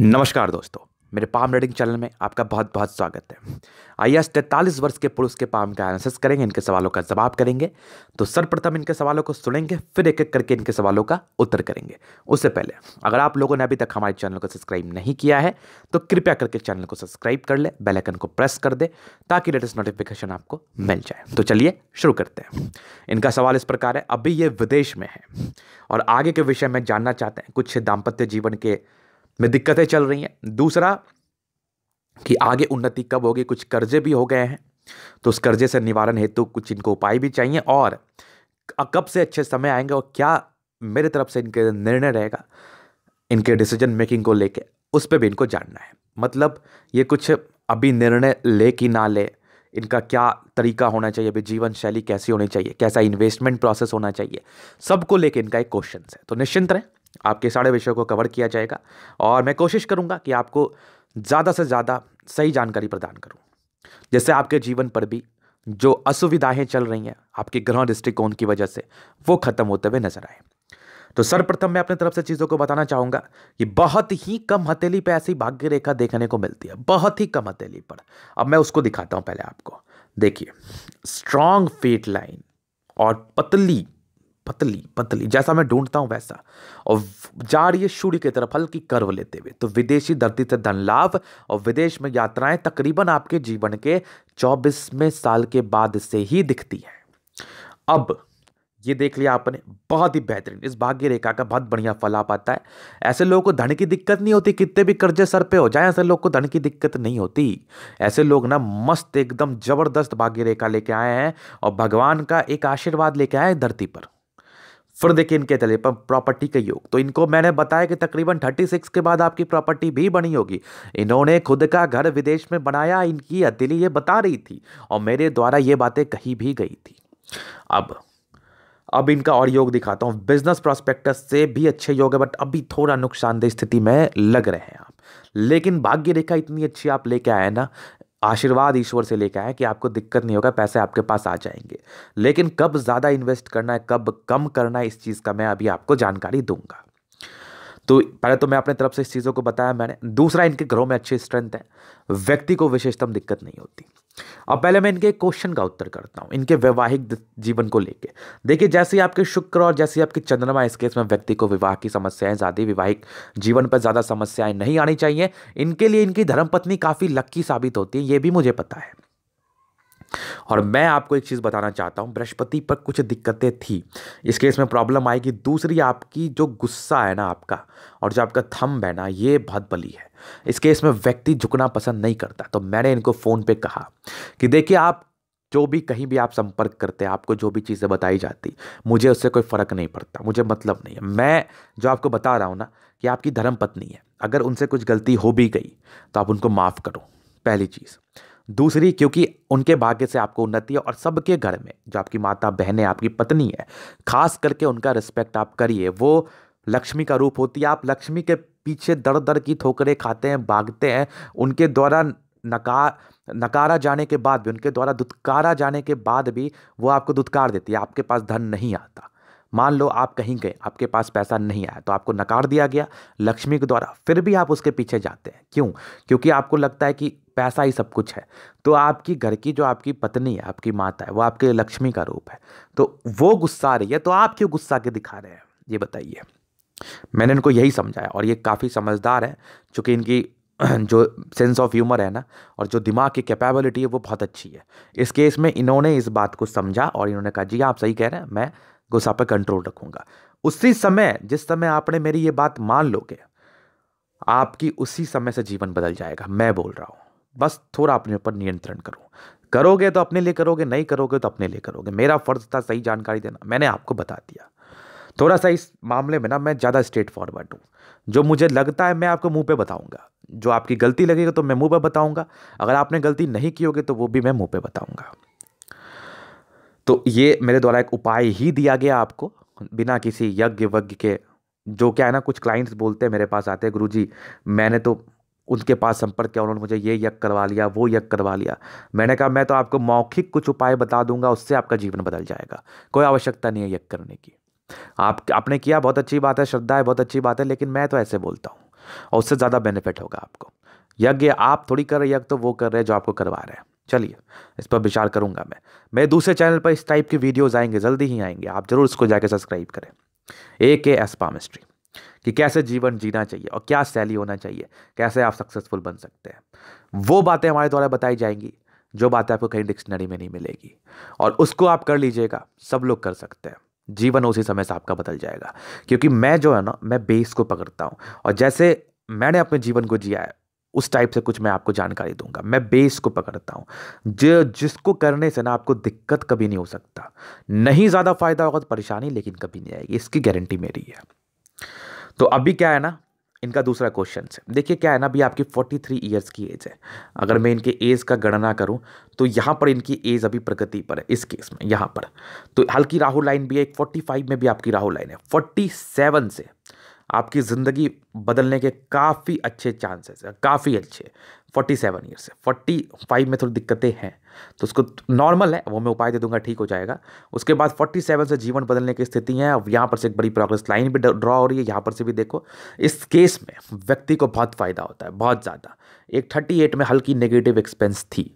नमस्कार दोस्तों मेरे पाम रीडिंग चैनल में आपका बहुत बहुत स्वागत है आइए आज तैंतालीस वर्ष के पुरुष के पाम का एनालिसिस करेंगे इनके सवालों का जवाब करेंगे तो सर्वप्रथम इनके सवालों को सुनेंगे फिर एक एक करके इनके सवालों का उत्तर करेंगे उससे पहले अगर आप लोगों ने अभी तक हमारे चैनल को सब्सक्राइब नहीं किया है तो कृपया करके चैनल को सब्सक्राइब कर ले बेलाइकन को प्रेस कर दे ताकि लेटेस्ट नोटिफिकेशन आपको मिल जाए तो चलिए शुरू करते हैं इनका सवाल इस प्रकार है अभी ये विदेश में है और आगे के विषय में जानना चाहते हैं कुछ दाम्पत्य जीवन के में दिक्कतें चल रही हैं दूसरा कि आगे उन्नति कब होगी कुछ कर्जे भी हो गए हैं तो उस कर्जे से निवारण हेतु कुछ इनको उपाय भी चाहिए और कब से अच्छे समय आएंगे और क्या मेरे तरफ से इनके निर्णय रहेगा इनके डिसीजन मेकिंग को लेके उस पर भी इनको जानना है मतलब ये कुछ अभी निर्णय ले कि ना ले इनका क्या तरीका होना चाहिए अभी जीवन शैली कैसी होनी चाहिए कैसा इन्वेस्टमेंट प्रोसेस होना चाहिए सबको लेके इनका एक क्वेश्चन है तो निश्चिंत रहें आपके सारे विषयों को कवर किया जाएगा और मैं कोशिश करूँगा कि आपको ज़्यादा से ज़्यादा सही जानकारी प्रदान करूँ जैसे आपके जीवन पर भी जो असुविधाएं चल रही हैं आपके ग्रह दृष्टिकोण की वजह से वो ख़त्म होते हुए नजर आए तो सर्वप्रथम मैं अपनी तरफ से चीज़ों को बताना चाहूँगा कि बहुत ही कम हथेली पर ऐसी भाग्य रेखा देखने को मिलती है बहुत ही कम हथेली पर अब मैं उसको दिखाता हूँ पहले आपको देखिए स्ट्रांग फेट लाइन और पतली पतली पतली जैसा मैं ढूंढता हूँ वैसा और जा रही है सूर्य की तरफ हल्की कर्व लेते हुए तो विदेशी धरती से धन लाभ और विदेश में यात्राएं तकरीबन आपके जीवन के चौबीसवें साल के बाद से ही दिखती है अब ये देख लिया आपने बहुत ही बेहतरीन इस भाग्य रेखा का बहुत बढ़िया फल आ पाता है ऐसे लोगों को धन की दिक्कत नहीं होती कितने भी कर्जे सर पे हो जाए ऐसे लोग को धन की दिक्कत नहीं होती ऐसे लोग ना मस्त एकदम जबरदस्त भाग्य रेखा लेके आए हैं और भगवान का एक आशीर्वाद लेके आए हैं धरती पर फिर देखिए इनके चले प्रॉपर्टी के योग तो इनको मैंने बताया कि तकरीबन 36 के बाद आपकी प्रॉपर्टी भी बनी होगी इन्होंने खुद का घर विदेश में बनाया इनकी दिली ये बता रही थी और मेरे द्वारा ये बातें कही भी गई थी अब अब इनका और योग दिखाता हूँ बिजनेस प्रॉस्पेक्ट से भी अच्छे योग है बट अभी थोड़ा नुकसानदेह स्थिति में लग रहे हैं आप लेकिन भाग्य रेखा इतनी अच्छी आप लेके आए ना आशीर्वाद ईश्वर से लेकर आए कि आपको दिक्कत नहीं होगा पैसे आपके पास आ जाएंगे लेकिन कब ज़्यादा इन्वेस्ट करना है कब कम करना है इस चीज़ का मैं अभी आपको जानकारी दूंगा तो पहले तो मैं अपने तरफ से इस चीज़ों को बताया मैंने दूसरा इनके घरों में अच्छी स्ट्रेंथ है व्यक्ति को विशेषतम दिक्कत नहीं होती अब पहले मैं इनके क्वेश्चन का उत्तर करता हूँ इनके वैवाहिक जीवन को लेके देखिए जैसे ही आपके शुक्र और जैसे ही आपके चंद्रमा इस केस में व्यक्ति को विवाह की समस्याएं ज़्यादा वैवाहिक जीवन पर ज़्यादा समस्याएं नहीं आनी चाहिए इनके लिए इनकी धर्मपत्नी काफ़ी लक्की साबित होती है ये भी मुझे पता है और मैं आपको एक चीज़ बताना चाहता हूँ बृहस्पति पर कुछ दिक्कतें थी इस केस में प्रॉब्लम आएगी दूसरी आपकी जो गुस्सा है ना आपका और जो आपका थम्ब है ना ये बहुत बली है इस केस में व्यक्ति झुकना पसंद नहीं करता तो मैंने इनको फ़ोन पर कहा कि देखिए आप जो भी कहीं भी आप संपर्क करते हैं आपको जो भी चीज़ें बताई जाती मुझे उससे कोई फ़र्क नहीं पड़ता मुझे मतलब नहीं है मैं जो आपको बता रहा हूँ ना कि आपकी धर्म पत्नी है अगर उनसे कुछ गलती हो भी गई तो आप उनको माफ़ करो पहली चीज़ दूसरी क्योंकि उनके भाग्य से आपको उन्नति है और सबके घर में जो आपकी माता बहन है आपकी पत्नी है खास करके उनका रिस्पेक्ट आप करिए वो लक्ष्मी का रूप होती है आप लक्ष्मी के पीछे दर दर की ठोकरें खाते हैं भागते हैं उनके द्वारा नकार नकारा जाने के बाद भी उनके द्वारा दुत्कारा जाने के बाद भी वो आपको दुत्कार देती है आपके पास धन नहीं आता मान लो आप कहीं गए आपके पास पैसा नहीं आया तो आपको नकार दिया गया लक्ष्मी के द्वारा फिर भी आप उसके पीछे जाते हैं क्यों क्योंकि आपको लगता है कि पैसा ही सब कुछ है तो आपकी घर की जो आपकी पत्नी है आपकी माता है वो आपके लक्ष्मी का रूप है तो वो गुस्सा आ रही है तो आप क्यों गुस्सा के दिखा रहे हैं ये बताइए मैंने इनको यही समझाया और ये काफ़ी समझदार है चूँकि इनकी जो सेंस ऑफ ह्यूमर है ना और जो दिमाग की कैपेबिलिटी है वो बहुत अच्छी है इस केस में इन्होंने इस बात को समझा और इन्होंने कहा जी आप सही कह रहे हैं मैं गुस्सा पर कंट्रोल रखूंगा उसी समय जिस समय आपने मेरी ये बात मान लोगे आपकी उसी समय से जीवन बदल जाएगा मैं बोल रहा हूँ बस थोड़ा अपने ऊपर नियंत्रण करो करोगे तो अपने लिए करोगे नहीं करोगे तो अपने लिए करोगे मेरा फर्ज था सही जानकारी देना मैंने आपको बता दिया थोड़ा सा इस मामले में ना मैं ज़्यादा स्ट्रेट फॉरवर्ड हूँ जो मुझे लगता है मैं आपको मुंह पे बताऊंगा जो आपकी गलती लगेगी तो मैं मुंह पे बताऊंगा अगर आपने गलती नहीं की होगी तो वो भी मैं मुंह पे बताऊंगा तो ये मेरे द्वारा एक उपाय ही दिया गया आपको बिना किसी यज्ञ वज्ञ के जो क्या है ना कुछ क्लाइंट्स बोलते हैं मेरे पास आते हैं गुरु जी मैंने तो उनके पास संपर्क किया उन्होंने मुझे ये यज्ञ करवा लिया वो यज्ञ करवा लिया मैंने कहा मैं तो आपको मौखिक कुछ उपाय बता दूंगा उससे आपका जीवन बदल जाएगा कोई आवश्यकता नहीं है यज्ञ करने की आप आपने किया बहुत अच्छी बात है श्रद्धा है बहुत अच्छी बात है लेकिन मैं तो ऐसे बोलता हूँ और उससे ज़्यादा बेनिफिट होगा आपको यज्ञ आप थोड़ी कर रहे यज्ञ तो वो कर रहे हैं जो आपको करवा रहे हैं चलिए इस पर विचार करूंगा मैं मेरे दूसरे चैनल पर इस टाइप के वीडियोज़ आएंगे जल्दी ही आएंगे आप ज़रूर इसको जाके सब्सक्राइब करें ए के एस्पामिस्ट्री कि कैसे जीवन जीना चाहिए और क्या शैली होना चाहिए कैसे आप सक्सेसफुल बन सकते हैं वो बातें हमारे द्वारा बताई जाएंगी जो बातें आपको कहीं डिक्शनरी में नहीं मिलेगी और उसको आप कर लीजिएगा सब लोग कर सकते हैं जीवन उसी समय से आपका बदल जाएगा क्योंकि मैं जो है ना मैं बेस को पकड़ता हूँ और जैसे मैंने अपने जीवन को जिया है उस टाइप से कुछ मैं आपको जानकारी दूंगा मैं बेस को पकड़ता हूँ जो जिसको करने से ना आपको दिक्कत कभी नहीं हो सकता नहीं ज़्यादा फ़ायदा होगा तो परेशानी लेकिन कभी नहीं आएगी इसकी गारंटी मेरी है तो अभी क्या है ना इनका दूसरा क्वेश्चन है देखिए क्या है ना अभी आपकी 43 थ्री ईयर्स की एज है अगर मैं इनके एज का गणना करूं तो यहाँ पर इनकी एज अभी प्रगति पर है इस केस में यहाँ पर तो हल्की राहु लाइन भी है एक 45 में भी आपकी राहु लाइन है 47 से आपकी ज़िंदगी बदलने के काफ़ी अच्छे चांसेस हैं काफ़ी अच्छे फोर्टी सेवन ईयर्स से फोर्टी फाइव में थोड़ी दिक्कतें हैं तो उसको नॉर्मल है वो मैं उपाय दे दूंगा ठीक हो जाएगा उसके बाद फोर्टी सेवन से जीवन बदलने की स्थिति है अब यहाँ पर से एक बड़ी प्रोग्रेस लाइन भी ड्रॉ हो रही है यहाँ पर से भी देखो इस केस में व्यक्ति को बहुत फ़ायदा होता है बहुत ज़्यादा एक थर्टी एट में हल्की नेगेटिव एक्सपेंस थी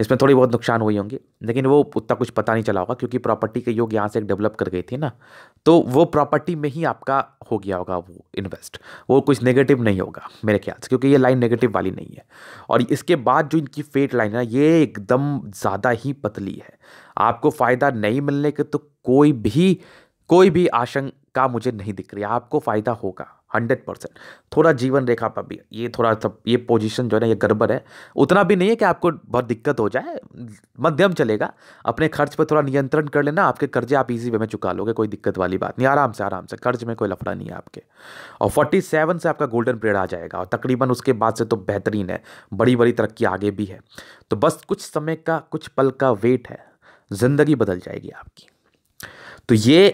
इसमें थोड़ी बहुत नुकसान हुई होंगी लेकिन वो उतना कुछ पता नहीं चला होगा क्योंकि प्रॉपर्टी के योग यहाँ से एक डेवलप कर गई थी ना तो वो प्रॉपर्टी में ही आपका हो गया होगा वो इन्वेस्ट वो कुछ नेगेटिव नहीं होगा मेरे ख्याल से क्योंकि ये लाइन नेगेटिव वाली नहीं है और इसके बाद जो इनकी फेट लाइन है ये एकदम ज़्यादा ही पतली है आपको फ़ायदा नहीं मिलने के तो कोई भी कोई भी आशंका मुझे नहीं दिख रही आपको फ़ायदा होगा हंड्रेड परसेंट थोड़ा जीवन रेखा पर भी ये थोड़ा सब ये पोजीशन जो है ना ये गड़बड़ है उतना भी नहीं है कि आपको बहुत दिक्कत हो जाए मध्यम चलेगा अपने खर्च पर थोड़ा नियंत्रण कर लेना आपके कर्जे आप इजी वे में चुका लोगे कोई दिक्कत वाली बात नहीं आराम से आराम से कर्ज में कोई लफड़ा नहीं है आपके और फोर्टी सेवन से आपका गोल्डन पीरियड आ जाएगा और तकरीबन उसके बाद से तो बेहतरीन है बड़ी बड़ी तरक्की आगे भी है तो बस कुछ समय का कुछ पल का वेट है ज़िंदगी बदल जाएगी आपकी तो ये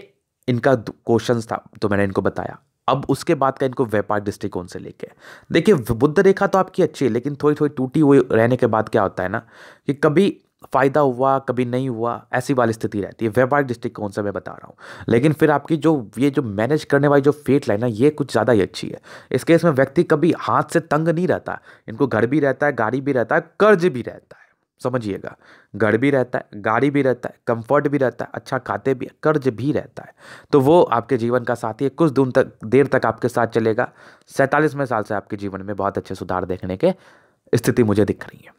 इनका क्वेश्चन था तो मैंने इनको बताया अब उसके बाद का इनको व्यापार दृष्टिकोण से लेके देखिए बुद्ध रेखा तो आपकी अच्छी है लेकिन थोड़ी थोड़ी टूटी हुई रहने के बाद क्या होता है ना कि कभी फ़ायदा हुआ कभी नहीं हुआ ऐसी वाली स्थिति रहती है व्यापारिक दृष्टिकोण से मैं बता रहा हूँ लेकिन फिर आपकी जो ये जो मैनेज करने वाली जो फेट लाइन है ये कुछ ज़्यादा ही अच्छी है इस केस में व्यक्ति कभी हाथ से तंग नहीं रहता इनको घर भी रहता है गाड़ी भी रहता है कर्ज भी रहता है समझिएगा घर भी रहता है गाड़ी भी रहता है कंफर्ट भी रहता है अच्छा खाते भी कर्ज भी रहता है तो वो आपके जीवन का साथी है कुछ दिन तक देर तक आपके साथ चलेगा सैंतालीसवें साल से आपके जीवन में बहुत अच्छे सुधार देखने के स्थिति मुझे दिख रही है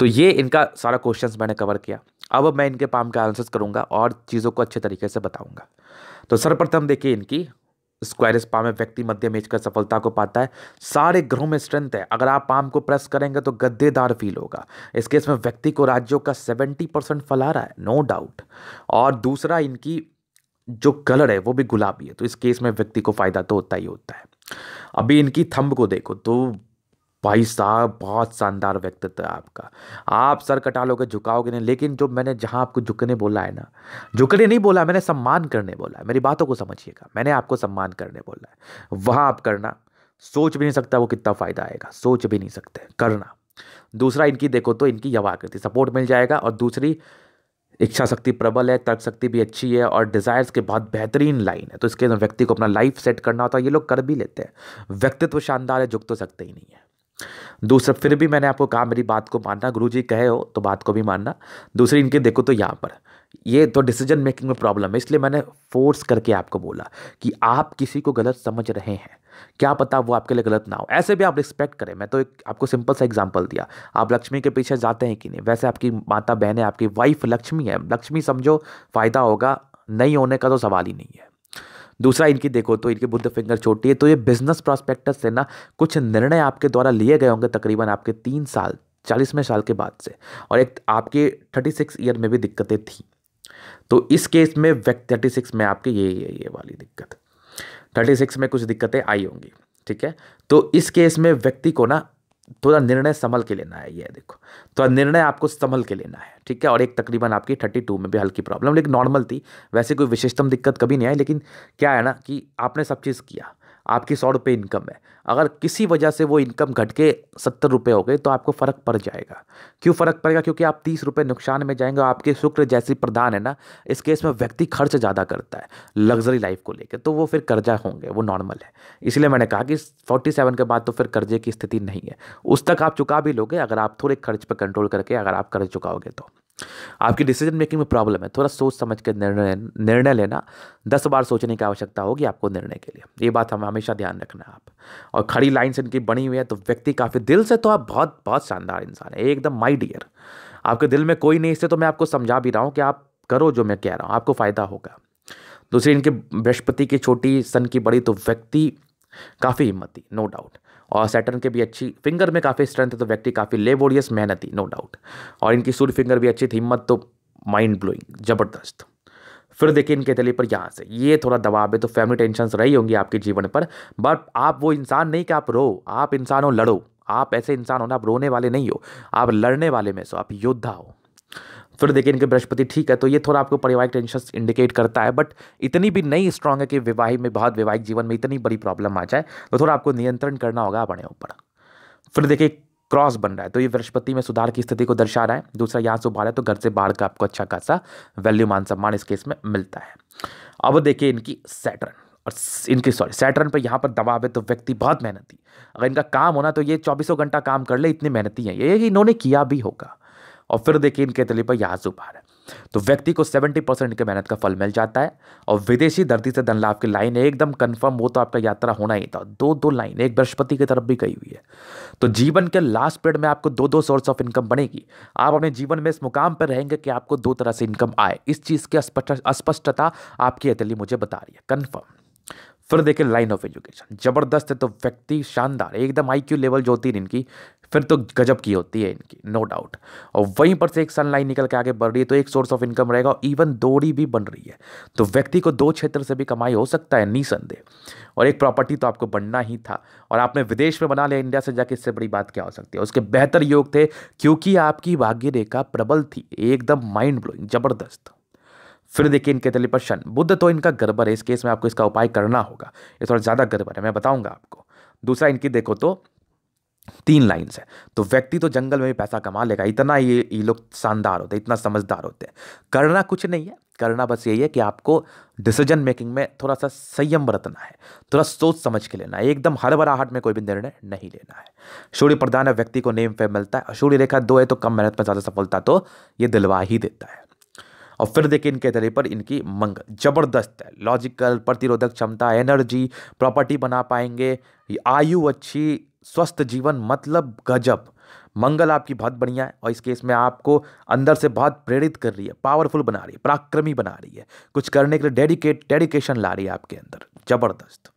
तो ये इनका सारा क्वेश्चन मैंने कवर किया अब मैं इनके पाम के आंसर्स करूँगा और चीज़ों को अच्छे तरीके से बताऊँगा तो सर्वप्रथम देखिए इनकी स्क्वायर पाम में व्यक्ति मध्य मेज कर सफलता को पाता है सारे ग्रहों में स्ट्रेंथ है अगर आप पाम को प्रेस करेंगे तो गद्देदार फील होगा इस केस में व्यक्ति को राज्यों का सेवेंटी परसेंट फल आ रहा है नो डाउट और दूसरा इनकी जो कलर है वो भी गुलाबी है तो इस केस में व्यक्ति को फ़ायदा तो होता ही होता है अभी इनकी थंब को देखो तो भाई साहब बहुत शानदार व्यक्तित्व है आपका आप सर कटा लोगे झुकाओगे नहीं लेकिन जो मैंने जहाँ आपको झुकने बोला है ना झुकने नहीं बोला मैंने सम्मान करने बोला है मेरी बातों को समझिएगा मैंने आपको सम्मान करने बोला है वहाँ आप करना सोच भी नहीं सकता वो कितना फ़ायदा आएगा सोच भी नहीं सकते करना दूसरा इनकी देखो तो इनकी यवा करती सपोर्ट मिल जाएगा और दूसरी इच्छा शक्ति प्रबल है तर्क शक्ति भी अच्छी है और डिज़ायर्स के बहुत बेहतरीन लाइन है तो इसके व्यक्ति को अपना लाइफ सेट करना होता है ये लोग कर भी लेते हैं व्यक्तित्व शानदार है झुक तो सकते ही नहीं है दूसरा फिर भी मैंने आपको कहा मेरी बात को मानना गुरु जी कहे हो तो बात को भी मानना दूसरी इनके देखो तो यहाँ पर ये तो डिसीजन मेकिंग में प्रॉब्लम है इसलिए मैंने फोर्स करके आपको बोला कि आप किसी को गलत समझ रहे हैं क्या पता वो आपके लिए गलत ना हो ऐसे भी आप रिस्पेक्ट करें मैं तो एक आपको सिंपल सा एग्जांपल दिया आप लक्ष्मी के पीछे जाते हैं कि नहीं वैसे आपकी माता बहन है आपकी वाइफ लक्ष्मी है लक्ष्मी समझो फ़ायदा होगा नहीं होने का तो सवाल ही नहीं है दूसरा इनकी देखो तो इनकी बुद्ध फिंगर छोटी है तो ये बिजनेस प्रॉस्पेक्टस से ना कुछ निर्णय आपके द्वारा लिए गए होंगे तकरीबन आपके तीन साल चालीसवें साल के बाद से और एक आपके थर्टी सिक्स ईयर में भी दिक्कतें थी तो इस केस में व्यक्ति थर्टी सिक्स में आपके ये ये ये वाली दिक्कत थर्टी सिक्स में कुछ दिक्कतें आई होंगी ठीक है तो इस केस में व्यक्ति को ना थोड़ा निर्णय संभल के लेना है ये देखो तो निर्णय आपको संभल के लेना है ठीक है और एक तकरीबन आपकी थर्टी टू में भी हल्की प्रॉब्लम लेकिन नॉर्मल थी वैसे कोई विशेषतम दिक्कत कभी नहीं आई लेकिन क्या है ना कि आपने सब चीज़ किया आपकी सौ रुपये इनकम है अगर किसी वजह से वो इनकम घट के सत्तर रुपये हो गए तो आपको फ़र्क पड़ जाएगा क्यों फ़र्क पड़ेगा क्योंकि आप तीस रुपये नुकसान में जाएंगे आपके शुक्र जैसी प्रधान है ना इस केस में व्यक्ति खर्च ज़्यादा करता है लग्जरी लाइफ को लेकर तो वो फिर कर्जा होंगे वो नॉर्मल है इसलिए मैंने कहा कि फोर्टी सेवन के बाद तो फिर कर्जे की स्थिति नहीं है उस तक आप चुका भी लोगे अगर आप थोड़े खर्च पर कंट्रोल करके अगर आप कर्ज चुकाओगे तो आपकी डिसीजन मेकिंग में प्रॉब्लम है थोड़ा सोच समझ कर निर्णय निर्णय लेना दस बार सोचने की आवश्यकता होगी आपको निर्णय के लिए ये बात हमें हमेशा ध्यान रखना है आप और खड़ी लाइन्स इनकी बनी हुई है तो व्यक्ति काफ़ी दिल से तो आप बहुत बहुत शानदार इंसान है एकदम माई डियर आपके दिल में कोई नहीं इससे तो मैं आपको समझा भी रहा हूँ कि आप करो जो मैं कह रहा हूँ आपको फ़ायदा होगा दूसरी इनके बृहस्पति की छोटी सन की बड़ी तो व्यक्ति काफ़ी हिम्मती नो डाउट और सैटर्न के भी अच्छी फिंगर में काफ़ी स्ट्रेंथ है तो व्यक्ति काफ़ी लेबोरियस मेहनती नो डाउट और इनकी सूर्य फिंगर भी अच्छी थी हिम्मत तो माइंड ब्लोइंग ज़बरदस्त फिर देखिए इनके तले पर यहाँ से ये थोड़ा दबाव है तो फैमिली टेंशन रही होंगी आपके जीवन पर बट आप वो इंसान नहीं कि आप रो आप इंसान हो लड़ो आप ऐसे इंसान हो ना आप रोने वाले नहीं हो आप लड़ने वाले में सो आप योद्धा हो फिर देखिए इनके बृहस्पति ठीक है तो ये थोड़ा आपको पारिवारिक टेंशन इंडिकेट करता है बट इतनी भी नहीं स्ट्रांग है कि विवाही में बहुत वैवाहिक जीवन में इतनी बड़ी प्रॉब्लम आ जाए तो थोड़ा आपको नियंत्रण करना होगा अपने ऊपर फिर देखिए क्रॉस बन रहा है तो ये बृहस्पति में सुधार की स्थिति को दर्शा रहा है दूसरा यहाँ से उभार है तो घर से बाहर का आपको अच्छा खासा वैल्यू मान सम्मान इस केस में मिलता है अब देखिए इनकी सैटर्न और इनकी सॉरी सैटर्न पर यहाँ पर दबाव है तो व्यक्ति बहुत मेहनती अगर इनका काम होना तो ये चौबीसों घंटा काम कर ले इतनी मेहनती है ये इन्होंने किया भी होगा और फिर देखिए इनके तले पर से उपहार है तो व्यक्ति को सेवेंटी परसेंट इनके मेहनत का फल मिल जाता है और विदेशी धरती से धन लाभ की लाइन एकदम कंफर्म हो तो आपका यात्रा होना ही था दो दो लाइन एक बृहस्पति की तरफ भी गई हुई है तो जीवन के लास्ट पीरियड में आपको दो दो सोर्स ऑफ इनकम बनेगी आप अपने जीवन में इस मुकाम पर रहेंगे कि आपको दो तरह से इनकम आए इस चीज़ की अस्पष्टता आपकी अतली मुझे बता रही है कन्फर्म फिर देखिए लाइन ऑफ एजुकेशन जबरदस्त है तो व्यक्ति शानदार एकदम आईक्यू लेवल जो होती है इनकी फिर तो गजब की होती है इनकी नो डाउट और वहीं पर से एक सनलाइन निकल के आगे बढ़ रही है तो एक सोर्स ऑफ इनकम रहेगा और इवन दोड़ी भी बन रही है तो व्यक्ति को दो क्षेत्र से भी कमाई हो सकता है निसंदेह और एक प्रॉपर्टी तो आपको बनना ही था और आपने विदेश में बना लिया इंडिया से जाके इससे बड़ी बात क्या हो सकती है उसके बेहतर योग थे क्योंकि आपकी भाग्य रेखा प्रबल थी एकदम माइंड ब्लोइंग ज़बरदस्त फिर देखिए इनके तले पर शन बुद्ध तो इनका गड़बड़ है इस केस में आपको इसका उपाय करना होगा ये थोड़ा ज़्यादा गड़बड़ है मैं बताऊंगा आपको दूसरा इनकी देखो तो तीन लाइन्स है तो व्यक्ति तो जंगल में भी पैसा कमा लेगा इतना ये ये लोग शानदार होते इतना समझदार होते करना कुछ नहीं है करना बस यही है कि आपको डिसीजन मेकिंग में थोड़ा सा संयम बरतना है थोड़ा सोच समझ के लेना है एकदम हड़बड़ाहट में कोई भी निर्णय नहीं लेना है सूर्य प्रधान व्यक्ति को नेम फेम मिलता है शूर्य सूर्य रेखा दो है तो कम मेहनत में ज़्यादा सफलता तो ये दिलवा ही देता है और फिर देखिए इनके तले पर इनकी मंग जबरदस्त है लॉजिकल प्रतिरोधक क्षमता एनर्जी प्रॉपर्टी बना पाएंगे आयु अच्छी स्वस्थ जीवन मतलब गजब मंगल आपकी बहुत बढ़िया है और इस केस में आपको अंदर से बहुत प्रेरित कर रही है पावरफुल बना रही है पराक्रमी बना रही है कुछ करने के लिए डेडिकेट डेडिकेशन ला रही है आपके अंदर जबरदस्त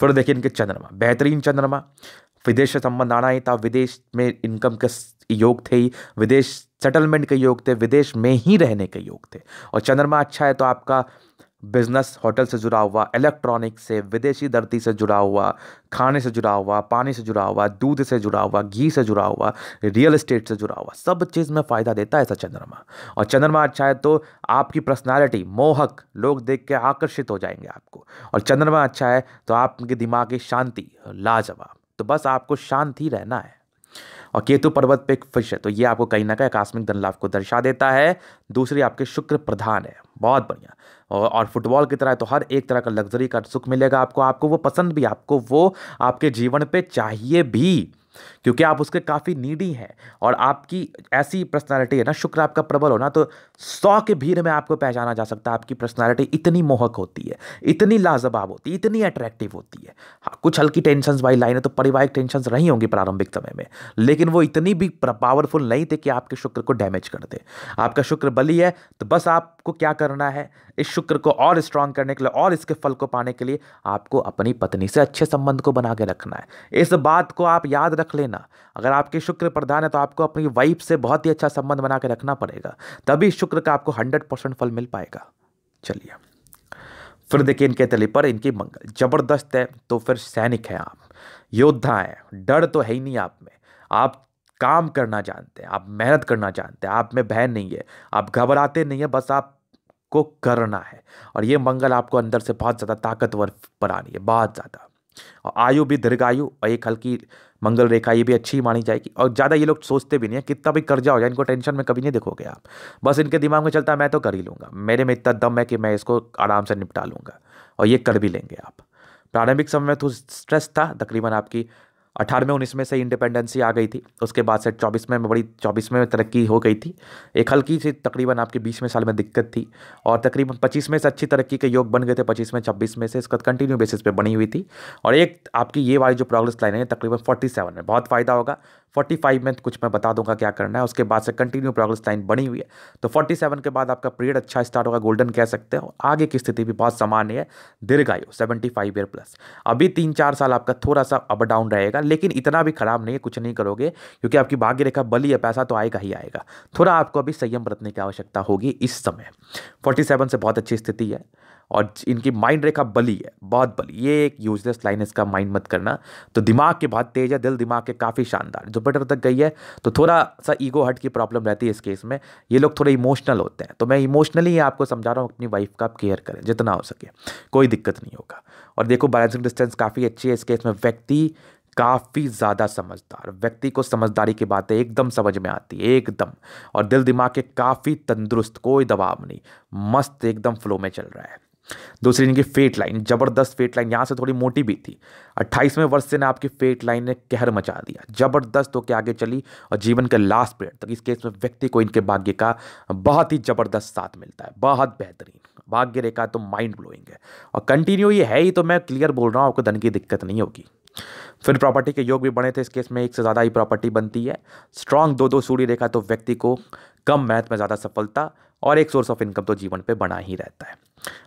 फिर देखिए इनके चंद्रमा बेहतरीन चंद्रमा विदेश से संबंध आना ही था विदेश में इनकम के योग थे ही विदेश सेटलमेंट के योग थे विदेश में ही रहने के योग थे और चंद्रमा अच्छा है तो आपका बिजनेस होटल से जुड़ा हुआ इलेक्ट्रॉनिक से विदेशी धरती से जुड़ा हुआ खाने से जुड़ा हुआ पानी से जुड़ा हुआ दूध से जुड़ा हुआ घी से जुड़ा हुआ रियल इस्टेट से जुड़ा हुआ सब चीज़ में फ़ायदा देता है ऐसा चंद्रमा और चंद्रमा अच्छा है तो आपकी पर्सनैलिटी मोहक लोग देख के आकर्षित हो जाएंगे आपको और चंद्रमा अच्छा है तो आपके दिमाग की शांति लाजवाब तो बस आपको शांति रहना है और केतु पर्वत पे एक फिश है तो ये आपको कहीं ना कहीं आकस्मिक धन लाभ को दर्शा देता है दूसरी आपके शुक्र प्रधान है बहुत बढ़िया और फुटबॉल की तरह है तो हर एक तरह का लग्जरी का सुख मिलेगा आपको आपको वो पसंद भी आपको वो आपके जीवन पे चाहिए भी क्योंकि आप उसके काफ़ी नीडी हैं और आपकी ऐसी पर्सनालिटी है ना शुक्र आपका प्रबल हो ना तो सौ के भीड़ में आपको पहचाना जा सकता है आपकी पर्सनालिटी इतनी मोहक होती है इतनी लाजवाब होती है इतनी अट्रैक्टिव होती है हाँ, कुछ हल्की टेंशन लाइन है तो पारिवारिक टेंशन रही होंगी प्रारंभिक समय में लेकिन वो इतनी भी पावरफुल नहीं थे कि आपके शुक्र को डैमेज कर दे आपका शुक्र बली है तो बस आपको क्या करना है इस शुक्र को और स्ट्रांग करने के लिए और इसके फल को पाने के लिए आपको अपनी पत्नी से अच्छे संबंध को बना के रखना है इस बात को आप याद रख लेना अगर आपके शुक्र प्रधान है तो आपको अपनी वाइफ से बहुत ही अच्छा संबंध बना के रखना पड़ेगा तभी शुक्र का आपको हंड्रेड परसेंट फल मिल पाएगा चलिए फिर देखिए इनके तले पर इनकी मंगल जबरदस्त है तो फिर सैनिक हैं आप योद्धा हैं डर तो है ही नहीं आप में आप काम करना जानते हैं आप मेहनत करना जानते हैं आप में भय नहीं है आप घबराते नहीं है बस आप को करना है और ये मंगल आपको अंदर से बहुत ज़्यादा ताकतवर बनानी है बहुत ज़्यादा और आयु भी दीर्घायु और एक हल्की मंगल रेखा ये भी अच्छी मानी जाएगी और ज़्यादा ये लोग सोचते भी नहीं है कितना भी कर्जा हो जाए इनको टेंशन में कभी नहीं देखोगे आप बस इनके दिमाग में चलता है मैं तो कर ही लूँगा मेरे में इतना दम है कि मैं इसको आराम से निपटा लूँगा और ये कर भी लेंगे आप प्रारंभिक समय में तो स्ट्रेस था तकरीबन आपकी अठारहवें उन्नीसवें से इंडिपेंडेंसी आ गई थी उसके बाद से चौबीस में बड़ी चौबीस में तरक्की हो गई थी एक हल्की सी तकरीबन आपके बीसवें साल में दिक्कत थी और तकरीबन पच्चीस में से अच्छी तरक्की के योग बन गए थे पच्चीस में छब्बीस में से इसका कंटिन्यू बेसिस पे बनी हुई थी और एक आपकी ये वाली जो प्रोग्रेस लाइन है तकरीबन फोर्टी सेवन में बहुत फ़ायदा होगा फोर्टी फाइव में कुछ मैं बता दूंगा क्या करना है उसके बाद से कंटिन्यू प्रोग्रेस लाइन बनी हुई है तो फोर्टी सेवन के बाद आपका पीरियड अच्छा स्टार्ट होगा गोल्डन कह सकते हो आगे की स्थिति भी बहुत सामान्य है दीर्घायु सेवेंटी फाइव ईयर प्लस अभी तीन चार साल आपका थोड़ा सा अप डाउन रहेगा लेकिन इतना भी खराब नहीं है कुछ नहीं करोगे क्योंकि आपकी भाग्य रेखा बली है पैसा तो आएगा ही आएगा थोड़ा आपको अभी संयम बरतने की आवश्यकता होगी इस समय फोर्टी सेवन से बहुत अच्छी स्थिति है और इनकी माइंड रेखा बली है बहुत बली ये एक यूजलेस लाइन इसका माइंड मत करना तो दिमाग के बहुत तेज है दिल दिमाग के काफ़ी शानदार जुपिटर तक गई है तो थोड़ा सा ईगो हट की प्रॉब्लम रहती है इस केस में ये लोग थोड़े इमोशनल होते हैं तो मैं इमोशनली ही आपको समझा रहा हूँ अपनी वाइफ का केयर करें जितना हो सके कोई दिक्कत नहीं होगा और देखो बैलेंसिंग डिस्टेंस काफ़ी अच्छी है इस केस में व्यक्ति काफ़ी ज़्यादा समझदार व्यक्ति को समझदारी की बातें एकदम समझ में आती है एकदम और दिल दिमाग के काफ़ी तंदुरुस्त कोई दबाव नहीं मस्त एकदम फ्लो में चल रहा है दूसरी इनकी फेट लाइन जबरदस्त फेट लाइन यहाँ से थोड़ी मोटी भी थी अट्ठाईसवें वर्ष से ना आपकी फेट लाइन ने कहर मचा दिया जबरदस्त होकर आगे चली और जीवन के लास्ट पीरियड तक इस केस में व्यक्ति को इनके भाग्य का बहुत ही ज़बरदस्त साथ मिलता है बहुत बेहतरीन भाग्य रेखा तो माइंड ब्लोइंग है और कंटिन्यू ये है ही तो मैं क्लियर बोल रहा हूँ आपको धन की दिक्कत नहीं होगी फिर प्रॉपर्टी के योग भी बने थे इस केस में एक से ज़्यादा ही प्रॉपर्टी बनती है स्ट्रांग दो दो सूर्य रेखा तो व्यक्ति को कम मैथ में ज़्यादा सफलता और एक सोर्स ऑफ इनकम तो जीवन पे बना ही रहता है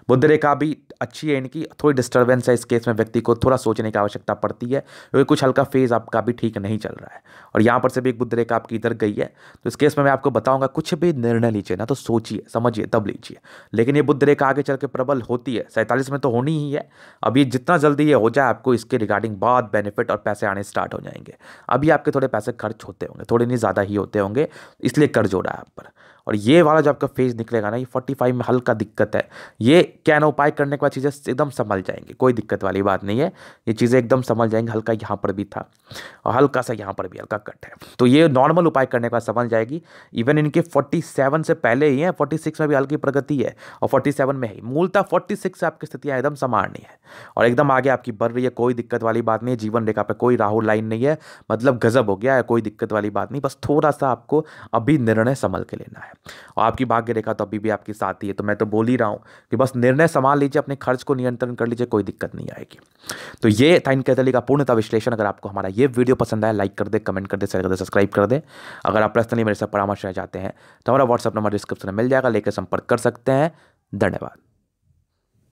बुद्ध रेखा भी अच्छी है इनकी थोड़ी डिस्टर्बेंस है इस केस में व्यक्ति को थोड़ा सोचने की आवश्यकता पड़ती है क्योंकि कुछ हल्का फेज आपका भी ठीक नहीं चल रहा है और यहाँ पर से भी एक बुद्ध रेखा आपकी इधर गई है तो इस केस में मैं आपको बताऊंगा कुछ भी निर्णय लीजिए ना तो सोचिए समझिए तब लीजिए लेकिन ये बुद्ध रेखा आगे चल के प्रबल होती है सैंतालीस में तो होनी ही है अभी जितना जल्दी ये हो जाए आपको इसके रिगार्डिंग बहुत बेनिफिट और पैसे आने स्टार्ट हो जाएंगे अभी आपके थोड़े पैसे खर्च होते होंगे थोड़े नहीं ज़्यादा ही होते होंगे इसलिए कर्ज हो रहा है आप पर और ये वाला जो आपका फेज निकलेगा ना ये फोर्टी फाइव में हल्का दिक्कत है ये क्या ना उपाय करने के बाद चीज़ें एकदम संभल जाएंगी कोई दिक्कत वाली बात नहीं है ये चीज़ें एकदम संभल जाएंगी हल्का यहाँ पर भी था और हल्का सा यहाँ पर भी हल्का कट है तो ये नॉर्मल उपाय करने के बाद संभल जाएगी इवन इनके फोर्टी सेवन से पहले ही है फोर्टी सिक्स में भी हल्की प्रगति है और फोर्टी सेवन में ही मूलतः फोर्टी सिक्स से आपकी स्थितियाँ एकदम समारणी है और एकदम आगे आपकी बढ़ रही है कोई दिक्कत वाली बात नहीं है जीवन रेखा पर कोई राहुल लाइन नहीं है मतलब गजब हो गया है कोई दिक्कत वाली बात नहीं बस थोड़ा सा आपको अभी निर्णय संभल के लेना है है और आपकी भाग्य रेखा तो अभी भी आपके साथ ही है तो मैं तो बोल ही रहा हूँ कि बस निर्णय संभाल लीजिए अपने खर्च को नियंत्रण कर लीजिए कोई दिक्कत नहीं आएगी तो ये था इनके कैथली का पूर्णता विश्लेषण अगर आपको हमारा ये वीडियो पसंद आया लाइक कर दे कमेंट कर दे शेयर कर दे सब्सक्राइब कर दे अगर आप पर्सनली मेरे से परामर्श रह चाहते हैं तो हमारा व्हाट्सअप नंबर डिस्क्रिप्शन में मिल जाएगा लेकर संपर्क कर सकते हैं धन्यवाद